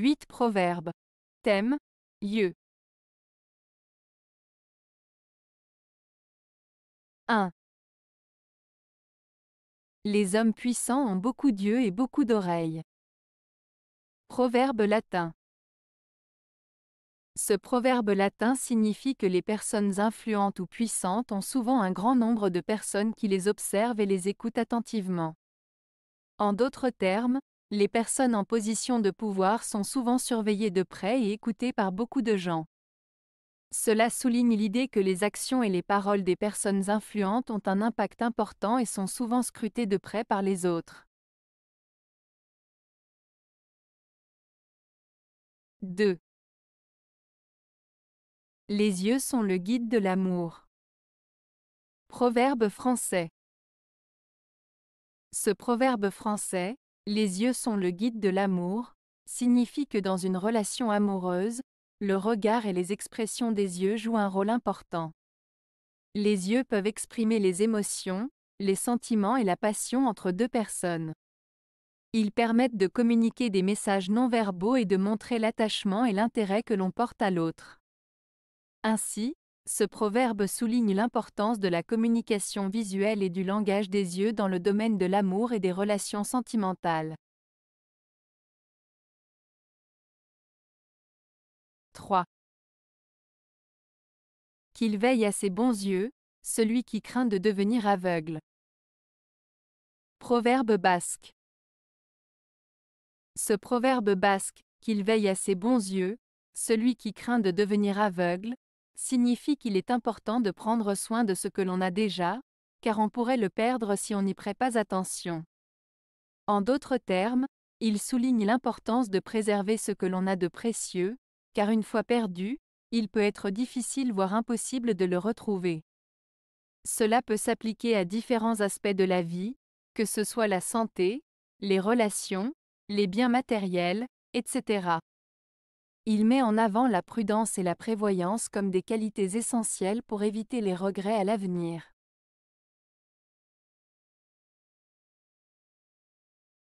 8 Proverbes. Thème Yeux. 1. Les hommes puissants ont beaucoup d'yeux et beaucoup d'oreilles. Proverbe latin. Ce proverbe latin signifie que les personnes influentes ou puissantes ont souvent un grand nombre de personnes qui les observent et les écoutent attentivement. En d'autres termes, les personnes en position de pouvoir sont souvent surveillées de près et écoutées par beaucoup de gens. Cela souligne l'idée que les actions et les paroles des personnes influentes ont un impact important et sont souvent scrutées de près par les autres. 2. Les yeux sont le guide de l'amour. Proverbe français. Ce proverbe français, les yeux sont le guide de l'amour, signifie que dans une relation amoureuse, le regard et les expressions des yeux jouent un rôle important. Les yeux peuvent exprimer les émotions, les sentiments et la passion entre deux personnes. Ils permettent de communiquer des messages non verbaux et de montrer l'attachement et l'intérêt que l'on porte à l'autre. Ainsi, ce proverbe souligne l'importance de la communication visuelle et du langage des yeux dans le domaine de l'amour et des relations sentimentales. 3. Qu'il veille à ses bons yeux, celui qui craint de devenir aveugle. Proverbe basque. Ce proverbe basque, qu'il veille à ses bons yeux, celui qui craint de devenir aveugle, signifie qu'il est important de prendre soin de ce que l'on a déjà, car on pourrait le perdre si on n'y prête pas attention. En d'autres termes, il souligne l'importance de préserver ce que l'on a de précieux, car une fois perdu, il peut être difficile voire impossible de le retrouver. Cela peut s'appliquer à différents aspects de la vie, que ce soit la santé, les relations, les biens matériels, etc. Il met en avant la prudence et la prévoyance comme des qualités essentielles pour éviter les regrets à l'avenir.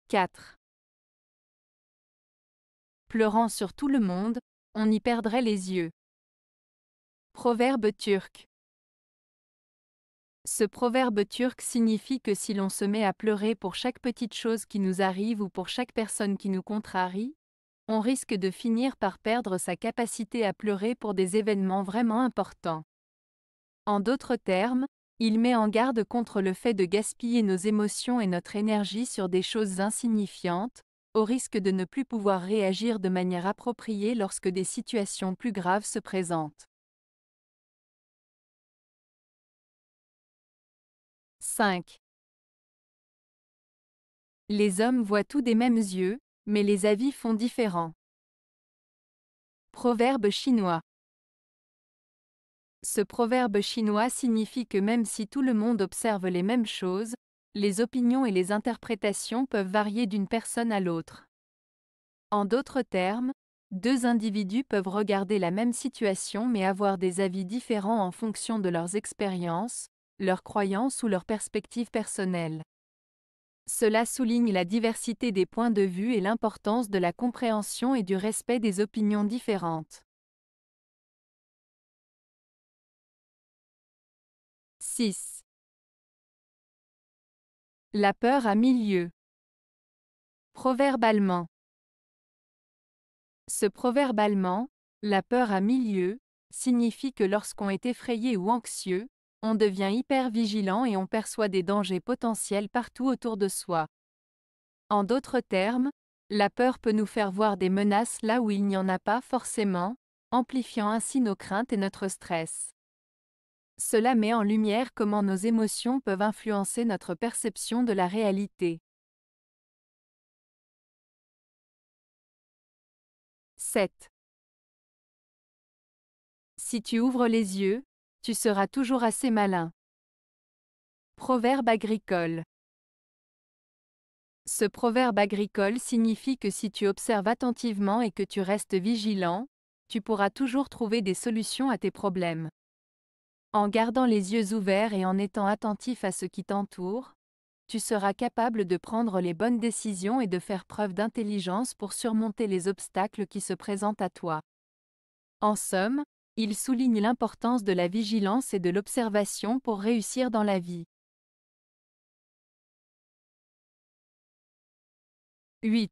4. Pleurant sur tout le monde, on y perdrait les yeux. Proverbe turc. Ce proverbe turc signifie que si l'on se met à pleurer pour chaque petite chose qui nous arrive ou pour chaque personne qui nous contrarie, on risque de finir par perdre sa capacité à pleurer pour des événements vraiment importants. En d'autres termes, il met en garde contre le fait de gaspiller nos émotions et notre énergie sur des choses insignifiantes, au risque de ne plus pouvoir réagir de manière appropriée lorsque des situations plus graves se présentent. 5. Les hommes voient tout des mêmes yeux, mais les avis font différents. Proverbe chinois Ce proverbe chinois signifie que même si tout le monde observe les mêmes choses, les opinions et les interprétations peuvent varier d'une personne à l'autre. En d'autres termes, deux individus peuvent regarder la même situation mais avoir des avis différents en fonction de leurs expériences, leurs croyances ou leurs perspectives personnelles. Cela souligne la diversité des points de vue et l'importance de la compréhension et du respect des opinions différentes. 6. La peur a milieu. Proverbe allemand. Ce proverbe allemand, la peur à milieu, signifie que lorsqu'on est effrayé ou anxieux, on devient hyper vigilant et on perçoit des dangers potentiels partout autour de soi. En d'autres termes, la peur peut nous faire voir des menaces là où il n'y en a pas forcément, amplifiant ainsi nos craintes et notre stress. Cela met en lumière comment nos émotions peuvent influencer notre perception de la réalité. 7. Si tu ouvres les yeux, tu seras toujours assez malin. Proverbe agricole. Ce proverbe agricole signifie que si tu observes attentivement et que tu restes vigilant, tu pourras toujours trouver des solutions à tes problèmes. En gardant les yeux ouverts et en étant attentif à ce qui t'entoure, tu seras capable de prendre les bonnes décisions et de faire preuve d'intelligence pour surmonter les obstacles qui se présentent à toi. En somme, il souligne l'importance de la vigilance et de l'observation pour réussir dans la vie. 8.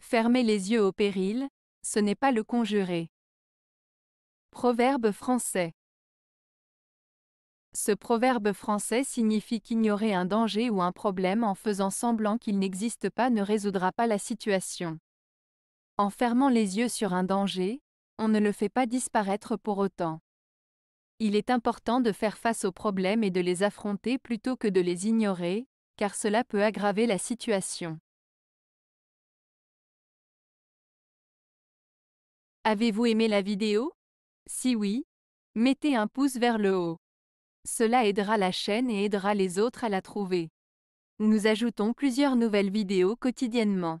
Fermer les yeux au péril, ce n'est pas le conjurer. Proverbe français. Ce proverbe français signifie qu'ignorer un danger ou un problème en faisant semblant qu'il n'existe pas ne résoudra pas la situation. En fermant les yeux sur un danger, on ne le fait pas disparaître pour autant. Il est important de faire face aux problèmes et de les affronter plutôt que de les ignorer, car cela peut aggraver la situation. Avez-vous aimé la vidéo Si oui, mettez un pouce vers le haut. Cela aidera la chaîne et aidera les autres à la trouver. Nous ajoutons plusieurs nouvelles vidéos quotidiennement.